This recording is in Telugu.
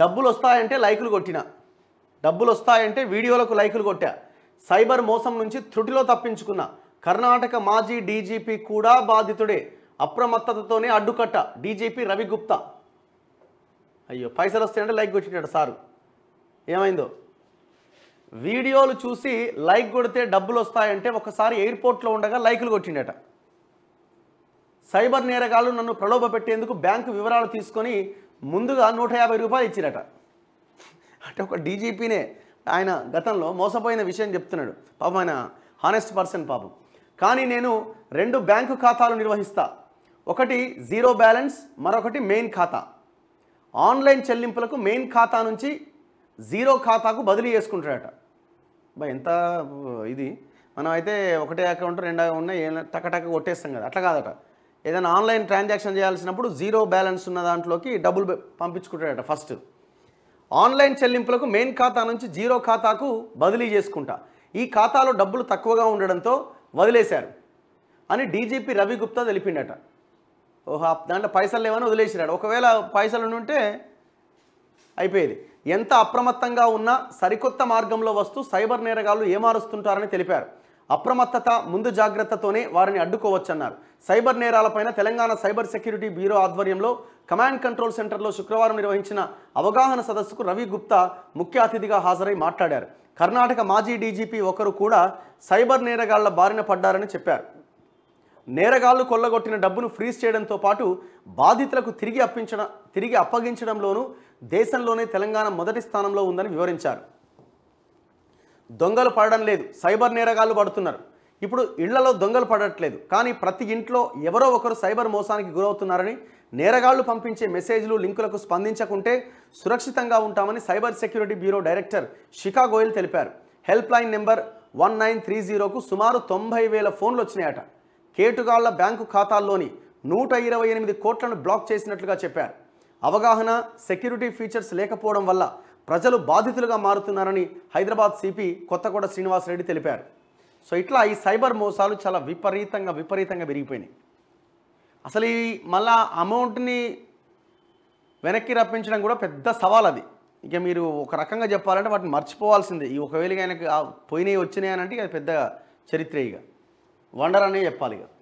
డబ్బులు వస్తాయంటే లైకులు కొట్టిన డబ్బులు వస్తాయంటే వీడియోలకు లైకులు కొట్టా సైబర్ మోసం నుంచి త్రుటిలో తప్పించుకున్న కర్ణాటక మాజీ డీజీపీ కూడా బాధితుడే అప్రమత్తతతోనే అడ్డుకట్ట డీజీపీ రవి గుప్తా అయ్యో పైసలు వస్తాయంటే లైక్ కొట్టినాడు సారు ఏమైందో వీడియోలు చూసి లైక్ కొడితే డబ్బులు వస్తాయంటే ఒకసారి ఎయిర్పోర్ట్లో ఉండగా లైకులు కొట్టిండట సైబర్ నేరగాళ్ళు నన్ను ప్రలోభ పెట్టేందుకు బ్యాంకు వివరాలు తీసుకొని ముందుగా నూట యాభై రూపాయలు ఇచ్చిరట అంటే ఒక డీజీపీనే ఆయన గతంలో మోసపోయిన విషయం చెప్తున్నాడు పాపం ఆయన హానెస్ట్ పర్సన్ పాపం కానీ నేను రెండు బ్యాంకు ఖాతాలు నిర్వహిస్తా ఒకటి జీరో బ్యాలెన్స్ మరొకటి మెయిన్ ఖాతా ఆన్లైన్ చెల్లింపులకు మెయిన్ ఖాతా నుంచి జీరో ఖాతాకు బదిలీ చేసుకుంటాడట బా ఎంత ఇది మనం అయితే ఒకటే అకౌంట్ రెండు ఉన్నాయి టక టక్క కొట్టేస్తాం కదా అట్లా కాదట ఏదైనా ఆన్లైన్ ట్రాన్సాక్షన్ చేయాల్సినప్పుడు జీరో బ్యాలెన్స్ ఉన్న దాంట్లోకి డబ్బులు పంపించుకుంటాడట ఫస్ట్ ఆన్లైన్ చెల్లింపులకు మెయిన్ ఖాతా నుంచి జీరో ఖాతాకు బదిలీ చేసుకుంటా ఈ ఖాతాలో డబ్బులు తక్కువగా ఉండడంతో వదిలేశారు అని డీజీపీ రవి గుప్తా తెలిపిండట ఓహో దాంట్లో పైసలు లేవని వదిలేసినాడు ఒకవేళ పైసలు ఉంటే అయిపోయేది ఎంత అప్రమత్తంగా ఉన్నా సరికొత్త మార్గంలో వస్తూ సైబర్ నేరగాళ్లు ఏమారుస్తుంటారని తెలిపారు అప్రమత్తత ముందు జాగ్రత్తతోనే వారిని అడ్డుకోవచ్చన్నారు సైబర్ నేరాలపైన తెలంగాణ సైబర్ సెక్యూరిటీ బ్యూరో ఆధ్వర్యంలో కమాండ్ కంట్రోల్ సెంటర్లో శుక్రవారం నిర్వహించిన అవగాహన సదస్సుకు రవి గుప్తా ముఖ్య అతిథిగా హాజరై మాట్లాడారు కర్ణాటక మాజీ డీజీపీ ఒకరు కూడా సైబర్ నేరగాళ్ల బారిన పడ్డారని చెప్పారు నేరగాళ్లు కొల్లగొట్టిన డబ్బును ఫ్రీజ్ చేయడంతో పాటు బాధితులకు తిరిగి అప్పించడం తిరిగి అప్పగించడంలోనూ దేశంలోనే తెలంగాణ మొదటి స్థానంలో ఉందని వివరించారు దొంగలు పడడం లేదు సైబర్ నేరగాళ్ళు పడుతున్నారు ఇప్పుడు ఇళ్లలో దొంగలు పడట్లేదు కానీ ప్రతి ఇంట్లో ఎవరో ఒకరు సైబర్ మోసానికి గురవుతున్నారని నేరగాళ్లు పంపించే మెసేజ్లు లింకులకు స్పందించకుంటే సురక్షితంగా ఉంటామని cyber security bureau director Shikha Goyal తెలిపారు help line number one nine three జీరోకు సుమారు తొంభై వేల ఫోన్లు వచ్చినాయట కేటుగాళ్ల బ్యాంకు ఖాతాల్లోని నూట ఇరవై ఎనిమిది కోట్లను బ్లాక్ చేసినట్లుగా చెప్పారు అవగాహన సెక్యూరిటీ ఫీచర్స్ లేకపోవడం వల్ల ప్రజలు బాధితులుగా మారుతున్నారని హైదరాబాద్ సిపి కొత్తగూడ శ్రీనివాసరెడ్డి తెలిపారు సో ఇట్లా ఈ సైబర్ మోసాలు చాలా విపరీతంగా విపరీతంగా పెరిగిపోయినాయి అసలు ఈ మళ్ళా అమౌంట్ని వెనక్కి రప్పించడం కూడా పెద్ద సవాల్ అది ఇక మీరు ఒక రకంగా చెప్పాలంటే వాటిని మర్చిపోవాల్సిందే ఈ ఒకవేళ ఆయనకు పోయినవి వచ్చినాయి అని అంటే అది పెద్ద చరిత్ర ఇక వండర్ అనే చెప్పాలి ఇక